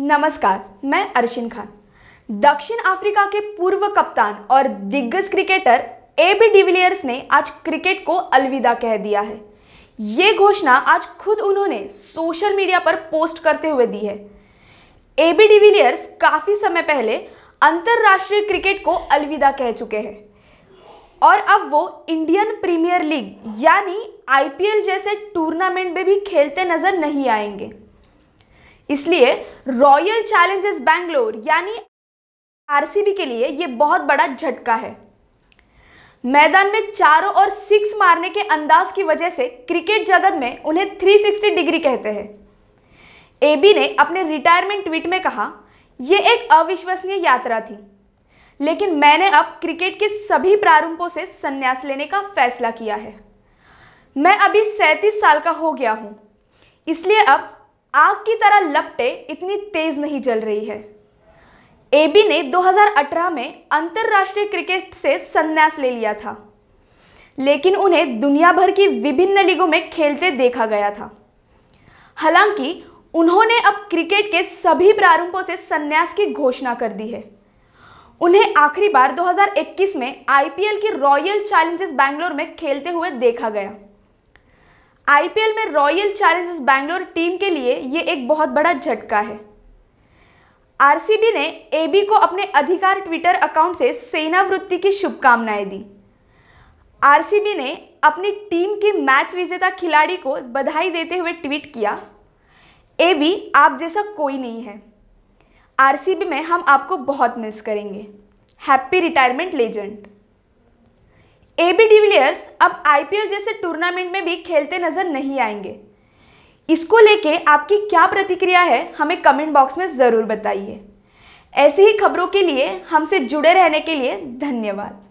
नमस्कार मैं अर्शिन खान दक्षिण अफ्रीका के पूर्व कप्तान और दिग्गज क्रिकेटर ए बी डिविलियर्स ने आज क्रिकेट को अलविदा कह दिया है ये घोषणा आज खुद उन्होंने सोशल मीडिया पर पोस्ट करते हुए दी है ए बी डिविलियर्स काफ़ी समय पहले अंतर्राष्ट्रीय क्रिकेट को अलविदा कह चुके हैं और अब वो इंडियन प्रीमियर लीग यानी आईपीएल जैसे टूर्नामेंट में भी खेलते नज़र नहीं आएंगे इसलिए रॉयल चैलेंजर्स बैंगलोर यानी आरसीबी के लिए ये बहुत बड़ा झटका है मैदान में चारों और सिक्स मारने के अंदाज की वजह से क्रिकेट जगत में उन्हें 360 डिग्री कहते हैं एबी ने अपने रिटायरमेंट ट्वीट में कहा यह एक अविश्वसनीय यात्रा थी लेकिन मैंने अब क्रिकेट के सभी प्रारंभों से संन्यास लेने का फैसला किया है मैं अभी सैंतीस साल का हो गया हूँ इसलिए अब आग की तरह लपटे इतनी तेज नहीं जल रही है एबी ने 2018 में अंतरराष्ट्रीय क्रिकेट से संन्यास ले लिया था लेकिन उन्हें दुनिया भर की विभिन्न लीगों में खेलते देखा गया था हालांकि उन्होंने अब क्रिकेट के सभी प्रारूपों से संन्यास की घोषणा कर दी है उन्हें आखिरी बार 2021 में आईपीएल की रॉयल चैलेंजर्स बैंगलोर में खेलते हुए देखा गया आईपीएल में रॉयल चैलेंजर्स बैंगलोर टीम के लिए ये एक बहुत बड़ा झटका है आरसीबी ने एबी को अपने अधिकार ट्विटर अकाउंट से सेनावृत्ति की शुभकामनाएं दी आरसीबी ने अपनी टीम की मैच विजेता खिलाड़ी को बधाई देते हुए ट्वीट किया एबी आप जैसा कोई नहीं है आरसीबी में हम आपको बहुत मिस करेंगे happy retirement legend A B de Villiers अब आईपीएल जैसे टूर्नामेंट में भी खेलते नजर नहीं आएंगे इसको लेके आपकी क्या प्रतिक्रिया है हमें कमेंट बॉक्स में ज़रूर बताइए ऐसी ही खबरों के लिए हमसे जुड़े रहने के लिए धन्यवाद